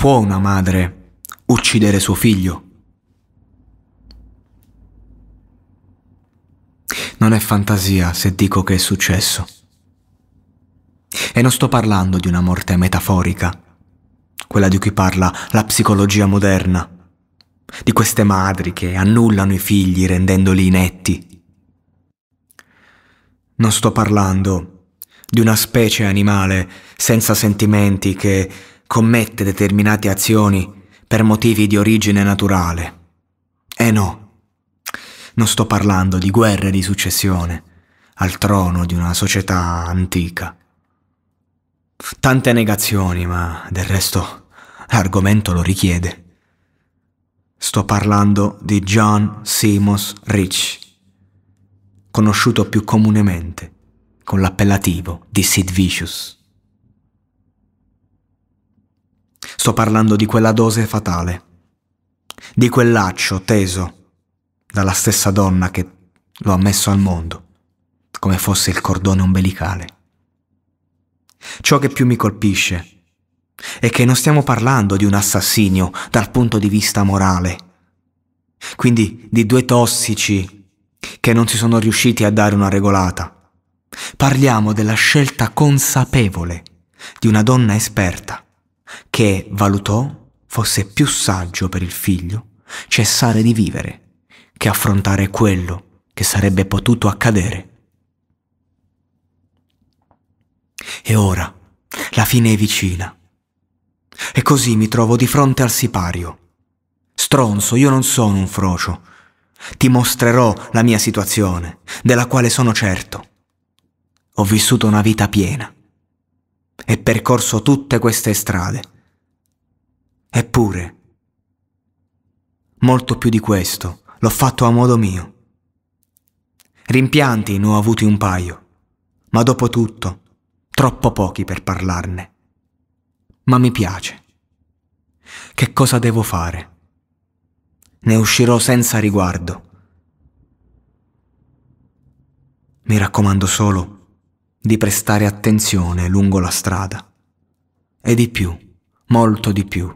Può una madre uccidere suo figlio? Non è fantasia se dico che è successo. E non sto parlando di una morte metaforica, quella di cui parla la psicologia moderna, di queste madri che annullano i figli rendendoli inetti. Non sto parlando di una specie animale senza sentimenti che commette determinate azioni per motivi di origine naturale. Eh no, non sto parlando di guerre di successione al trono di una società antica. Tante negazioni, ma del resto l'argomento lo richiede. Sto parlando di John Seamus Rich, conosciuto più comunemente con l'appellativo di Sid Vicious. Sto parlando di quella dose fatale, di quel laccio teso dalla stessa donna che lo ha messo al mondo, come fosse il cordone ombelicale. Ciò che più mi colpisce è che non stiamo parlando di un assassinio dal punto di vista morale, quindi di due tossici che non si sono riusciti a dare una regolata. Parliamo della scelta consapevole di una donna esperta che valutò fosse più saggio per il figlio cessare di vivere che affrontare quello che sarebbe potuto accadere. E ora la fine è vicina. E così mi trovo di fronte al sipario. Stronzo, io non sono un frocio. Ti mostrerò la mia situazione, della quale sono certo. Ho vissuto una vita piena e percorso tutte queste strade. Eppure, molto più di questo, l'ho fatto a modo mio. Rimpianti ne ho avuti un paio, ma dopo tutto, troppo pochi per parlarne. Ma mi piace. Che cosa devo fare? Ne uscirò senza riguardo. Mi raccomando solo di prestare attenzione lungo la strada. E di più, molto di più.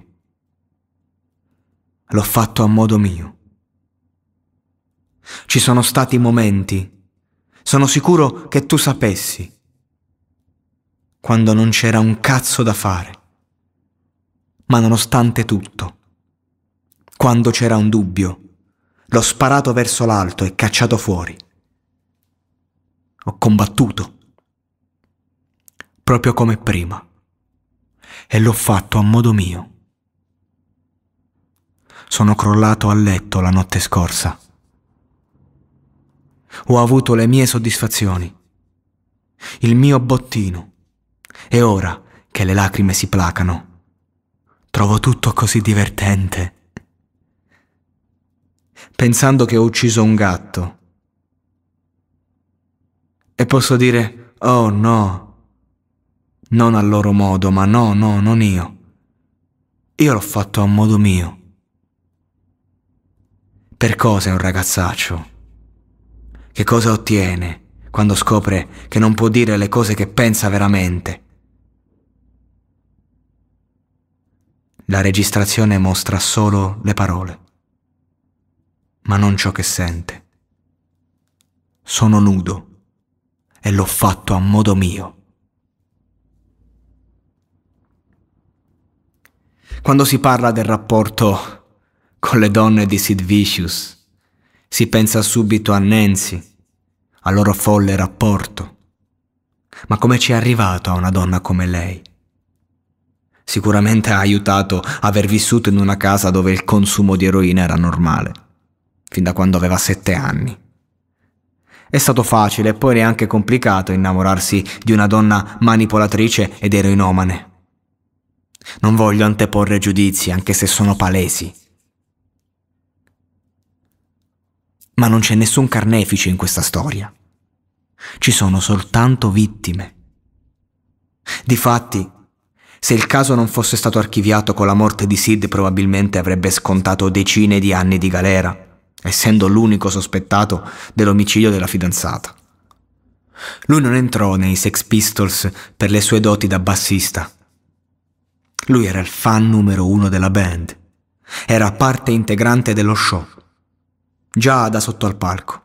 L'ho fatto a modo mio. Ci sono stati momenti, sono sicuro che tu sapessi, quando non c'era un cazzo da fare. Ma nonostante tutto, quando c'era un dubbio, l'ho sparato verso l'alto e cacciato fuori. Ho combattuto proprio come prima. E l'ho fatto a modo mio. Sono crollato a letto la notte scorsa. Ho avuto le mie soddisfazioni, il mio bottino. E ora che le lacrime si placano, trovo tutto così divertente. Pensando che ho ucciso un gatto. E posso dire, oh no, non al loro modo, ma no, no, non io. Io l'ho fatto a modo mio. Per cosa è un ragazzaccio? Che cosa ottiene quando scopre che non può dire le cose che pensa veramente? La registrazione mostra solo le parole, ma non ciò che sente. Sono nudo e l'ho fatto a modo mio. Quando si parla del rapporto con le donne di Sid Vicious, si pensa subito a Nancy, al loro folle rapporto. Ma come ci è arrivato a una donna come lei? Sicuramente ha aiutato aver vissuto in una casa dove il consumo di eroina era normale, fin da quando aveva sette anni. È stato facile e poi neanche complicato innamorarsi di una donna manipolatrice ed eroinomane. Non voglio anteporre giudizi, anche se sono palesi. Ma non c'è nessun carnefice in questa storia. Ci sono soltanto vittime. Difatti, se il caso non fosse stato archiviato con la morte di Sid probabilmente avrebbe scontato decine di anni di galera, essendo l'unico sospettato dell'omicidio della fidanzata. Lui non entrò nei Sex Pistols per le sue doti da bassista, lui era il fan numero uno della band. Era parte integrante dello show. Già da sotto al palco.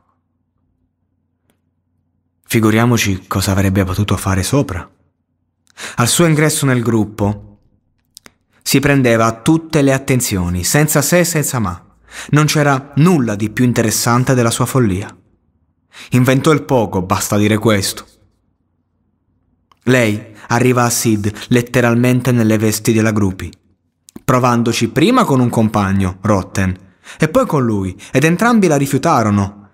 Figuriamoci cosa avrebbe potuto fare sopra. Al suo ingresso nel gruppo si prendeva tutte le attenzioni, senza se e senza ma. Non c'era nulla di più interessante della sua follia. Inventò il poco, basta dire questo. Lei arriva a Sid letteralmente nelle vesti della Grupi, provandoci prima con un compagno, Rotten, e poi con lui, ed entrambi la rifiutarono,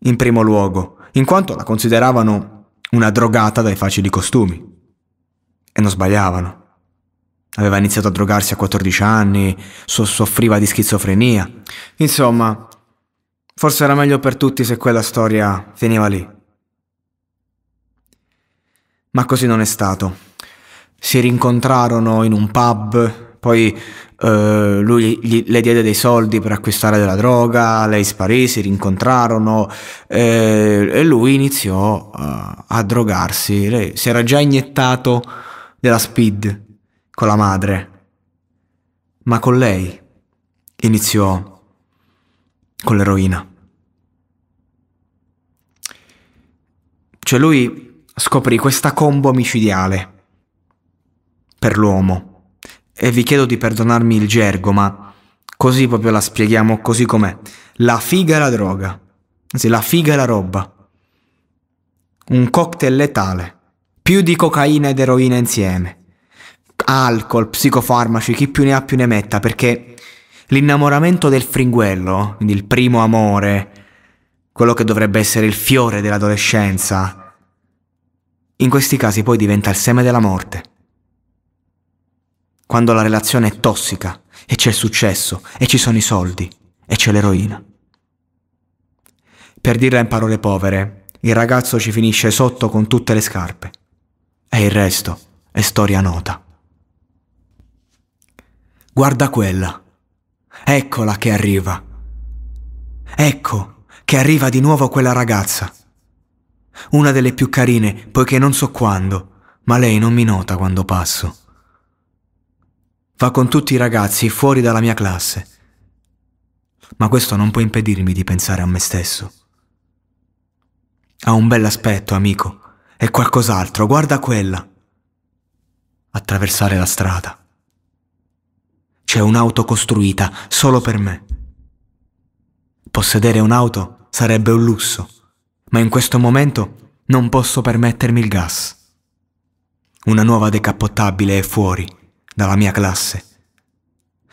in primo luogo, in quanto la consideravano una drogata dai facili costumi. E non sbagliavano. Aveva iniziato a drogarsi a 14 anni, soffriva di schizofrenia. Insomma, forse era meglio per tutti se quella storia finiva lì. Ma così non è stato. Si rincontrarono in un pub, poi eh, lui gli, le diede dei soldi per acquistare della droga, lei sparì, si rincontrarono eh, e lui iniziò a, eh, a drogarsi. Lei si era già iniettato della speed con la madre, ma con lei iniziò con l'eroina. Cioè lui scoprì questa combo micidiale per l'uomo. E vi chiedo di perdonarmi il gergo, ma così proprio la spieghiamo così com'è. La figa e la droga, anzi la figa e la roba. Un cocktail letale, più di cocaina ed eroina insieme. Alcol, psicofarmaci, chi più ne ha più ne metta, perché l'innamoramento del fringuello, quindi il primo amore, quello che dovrebbe essere il fiore dell'adolescenza, in questi casi poi diventa il seme della morte. Quando la relazione è tossica e c'è il successo e ci sono i soldi e c'è l'eroina. Per dirla in parole povere, il ragazzo ci finisce sotto con tutte le scarpe e il resto è storia nota. Guarda quella. Eccola che arriva. Ecco che arriva di nuovo quella ragazza. Una delle più carine, poiché non so quando, ma lei non mi nota quando passo. Va con tutti i ragazzi fuori dalla mia classe. Ma questo non può impedirmi di pensare a me stesso. Ha un bell'aspetto, amico. È qualcos'altro, guarda quella. Attraversare la strada. C'è un'auto costruita solo per me. Possedere un'auto sarebbe un lusso ma in questo momento non posso permettermi il gas. Una nuova decappottabile è fuori dalla mia classe,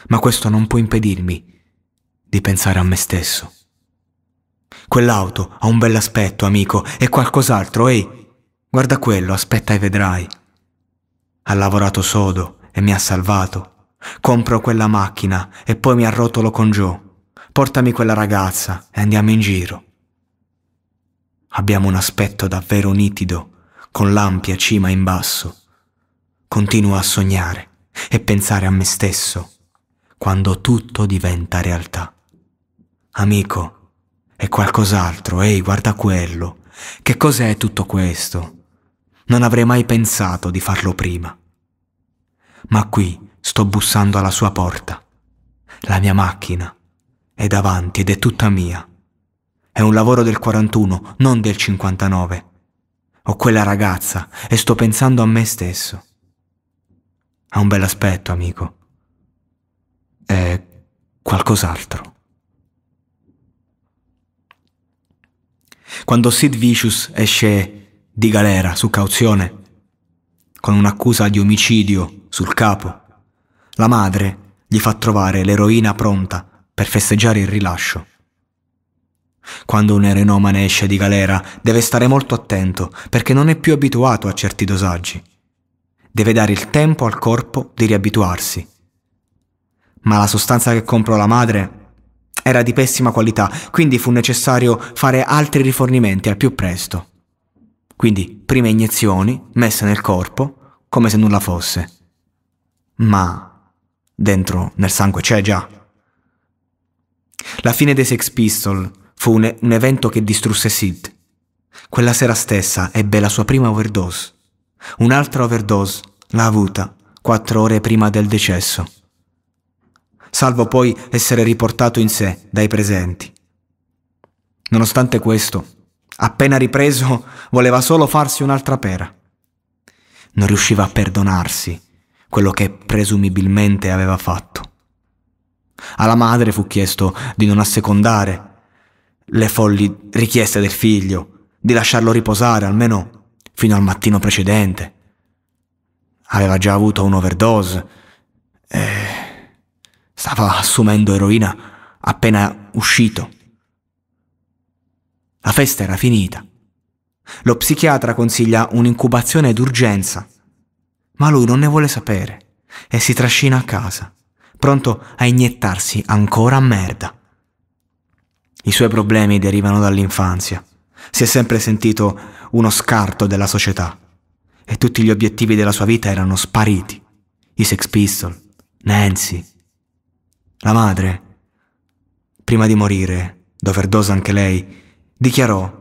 ma questo non può impedirmi di pensare a me stesso. Quell'auto ha un bell'aspetto, amico, e qualcos'altro, ehi, guarda quello, aspetta e vedrai. Ha lavorato sodo e mi ha salvato. Compro quella macchina e poi mi arrotolo con Joe. Portami quella ragazza e andiamo in giro. Abbiamo un aspetto davvero nitido, con l'ampia cima in basso. Continuo a sognare e pensare a me stesso, quando tutto diventa realtà. Amico, è qualcos'altro, ehi, guarda quello. Che cos'è tutto questo? Non avrei mai pensato di farlo prima. Ma qui sto bussando alla sua porta. La mia macchina è davanti ed è tutta mia. È un lavoro del 41, non del 59. Ho quella ragazza e sto pensando a me stesso. Ha un bel aspetto, amico. È qualcos'altro. Quando Sid Vicious esce di galera su cauzione, con un'accusa di omicidio sul capo, la madre gli fa trovare l'eroina pronta per festeggiare il rilascio. Quando un erenomane esce di galera deve stare molto attento perché non è più abituato a certi dosaggi. Deve dare il tempo al corpo di riabituarsi. Ma la sostanza che comprò la madre era di pessima qualità, quindi fu necessario fare altri rifornimenti al più presto. Quindi prime iniezioni messe nel corpo come se nulla fosse. Ma dentro nel sangue c'è già. La fine dei Sex Pistol Fu un, un evento che distrusse Sid. Quella sera stessa ebbe la sua prima overdose. Un'altra overdose l'ha avuta quattro ore prima del decesso, salvo poi essere riportato in sé dai presenti. Nonostante questo, appena ripreso, voleva solo farsi un'altra pera. Non riusciva a perdonarsi quello che presumibilmente aveva fatto. Alla madre fu chiesto di non assecondare le folli richieste del figlio di lasciarlo riposare almeno fino al mattino precedente. Aveva già avuto un'overdose e stava assumendo eroina appena uscito. La festa era finita. Lo psichiatra consiglia un'incubazione d'urgenza, ma lui non ne vuole sapere e si trascina a casa, pronto a iniettarsi ancora merda. I suoi problemi derivano dall'infanzia. Si è sempre sentito uno scarto della società e tutti gli obiettivi della sua vita erano spariti. I Sex Pistol, Nancy. La madre, prima di morire, d'overdose anche lei, dichiarò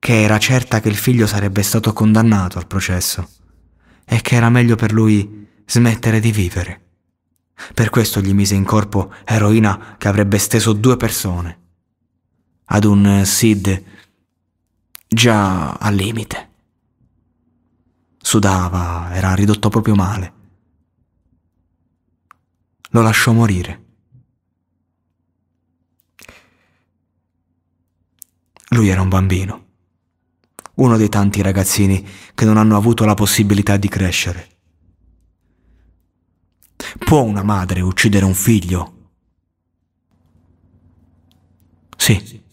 che era certa che il figlio sarebbe stato condannato al processo e che era meglio per lui smettere di vivere. Per questo gli mise in corpo eroina che avrebbe steso due persone ad un eh, Sid già al limite. Sudava, era ridotto proprio male. Lo lasciò morire. Lui era un bambino, uno dei tanti ragazzini che non hanno avuto la possibilità di crescere. Può una madre uccidere un figlio? Sì.